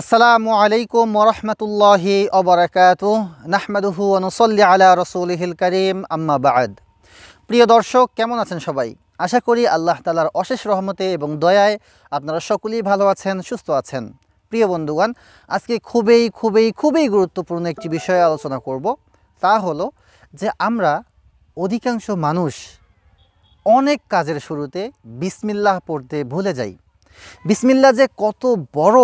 আসসালামু আলাইকুম ওরহমতুল্লাহি অবরাকাত নাহমাদুহু অনুসল্লি আলা রসুলহিল করিম আম্মাবাদ প্রিয় দর্শক কেমন আছেন সবাই আশা করি আল্লাহ তালার অশেষ রহমতে এবং দয়ায় আপনারা সকলেই ভালো আছেন সুস্থ আছেন প্রিয় বন্ধুগণ আজকে খুবই খুবই খুবই গুরুত্বপূর্ণ একটি বিষয়ে আলোচনা করব তা হলো যে আমরা অধিকাংশ মানুষ অনেক কাজের শুরুতে বিসমিল্লাহ পড়তে ভুলে যাই বিসমিল্লা যে কত বড়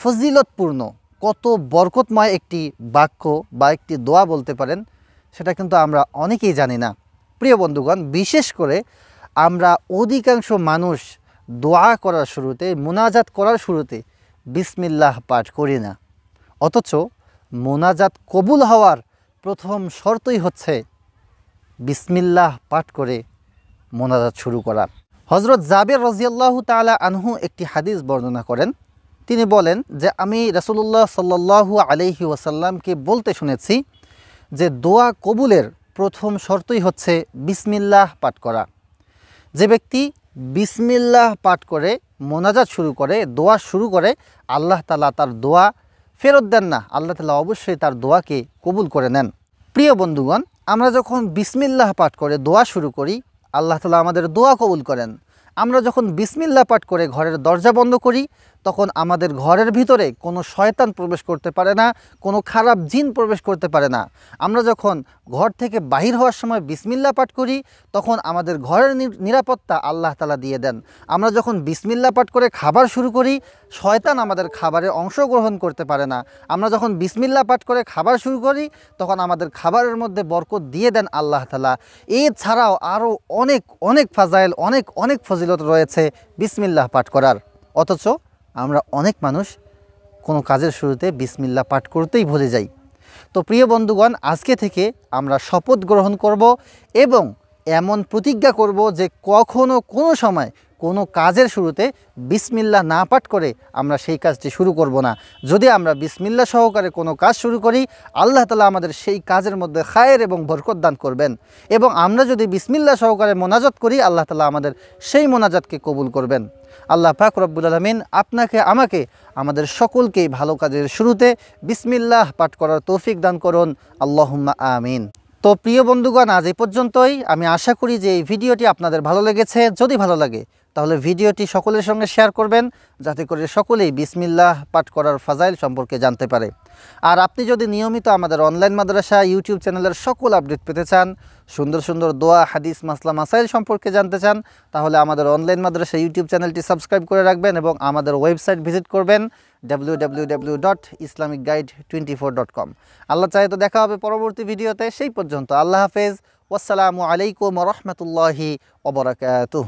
ফজিলতপূর্ণ কত বরকতময় একটি বাক্য বা একটি দোয়া বলতে পারেন সেটা কিন্তু আমরা অনেকেই জানি না প্রিয় বন্ধুগণ বিশেষ করে আমরা অধিকাংশ মানুষ দোয়া করার শুরুতে মোনাজাত করার শুরুতে বিসমিল্লাহ পাঠ করি না অথচ মোনাজাত কবুল হওয়ার প্রথম শর্তই হচ্ছে বিসমিল্লাহ পাঠ করে মোনাজাত শুরু করা হজরত জাবের রজিয়াল্লাহ তালা আনহু একটি হাদিস বর্ণনা করেন তিনি বলেন যে আমি রসুল্লাহ সাল্লাহু আলহি ওয়াসাল্লামকে বলতে শুনেছি যে দোয়া কবুলের প্রথম শর্তই হচ্ছে বিসমিল্লাহ পাঠ করা যে ব্যক্তি বিসমিল্লাহ পাঠ করে মোনাজাত শুরু করে দোয়া শুরু করে আল্লাহ তালা তার দোয়া ফেরত দেন না আল্লাহ তালা অবশ্যই তার দোয়াকে কবুল করে নেন প্রিয় বন্ধুগণ আমরা যখন বিসমিল্লাহ পাঠ করে দোয়া শুরু করি আল্লাহ তালা আমাদের দোয়া কবুল করেন আমরা যখন বিসমিল্লা পাঠ করে ঘরের দরজা বন্ধ করি তখন আমাদের ঘরের ভিতরে কোনো শয়তান প্রবেশ করতে পারে না কোনো খারাপ জিন প্রবেশ করতে পারে না আমরা যখন ঘর থেকে বাহির হওয়ার সময় বিসমিল্লা পাঠ করি তখন আমাদের ঘরের নিরাপত্তা আল্লাহ তালা দিয়ে দেন আমরা যখন বিসমিল্লা পাঠ করে খাবার শুরু করি শয়তান আমাদের খাবারে অংশগ্রহণ করতে পারে না আমরা যখন বিসমিল্লা পাঠ করে খাবার শুরু করি তখন আমাদের খাবারের মধ্যে বরকত দিয়ে দেন আল্লাহ তালা এছাড়াও আরও অনেক অনেক ফাজাইল অনেক অনেক ফজিলত রয়েছে বিসমিল্লাহ পাঠ করার অথচ আমরা অনেক মানুষ কোনো কাজের শুরুতে বিসমিল্লা পাঠ করতেই ভুলে যাই তো প্রিয় বন্ধুগণ আজকে থেকে আমরা শপথ গ্রহণ করব এবং এমন প্রতিজ্ঞা করব যে কখনো কোনো সময় কোনো কাজের শুরুতে বিসমিল্লা না পাঠ করে আমরা সেই কাজটি শুরু করব না যদি আমরা বিসমিল্লা সহকারে কোনো কাজ শুরু করি আল্লাহ তালা আমাদের সেই কাজের মধ্যে খায়ের এবং ভরকত দান করবেন এবং আমরা যদি বিসমিল্লা সহকারে মোনাজাত করি আল্লাহ তালা আমাদের সেই মোনাজাতকে কবুল করবেন আল্লাহ পাক রব্বুল আলমিন আপনাকে আমাকে আমাদের সকলকেই ভালো কাজের শুরুতে বিসমিল্লাহ পাঠ করার তৌফিক দান করুন আল্লাহুম্মা আমিন তো প্রিয় বন্ধুগণ আজ এই পর্যন্তই আমি আশা করি যে এই ভিডিওটি আপনাদের ভালো লেগেছে যদি ভালো লাগে তাহলে ভিডিওটি সকলের সঙ্গে শেয়ার করবেন যাতে করে সকলেই বিসমিল্লাহ পাঠ করার ফাজাইল সম্পর্কে জানতে পারে আর আপনি যদি নিয়মিত আমাদের অনলাইন মাদ্রাসা ইউটিউব চ্যানেলের সকল আপডেট পেতে চান সুন্দর সুন্দর দোয়া হাদিস মাসলা মাসাইল সম্পর্কে জানতে চান তাহলে আমাদের অনলাইন মাদ্রাসা ইউটিউব চ্যানেলটি সাবস্ক্রাইব করে রাখবেন এবং আমাদের ওয়েবসাইট ভিজিট করবেন W W W dot Islamic guide twenty four dot com আল্লাহ চাই তো দেখা হবে পরবর্তী ভিডিওতে সেই পর্যন্ত আল্লাহ হাফেজ ওসালামু আলাইকুম রহমতুল্লাহি ওবরাকাতুহ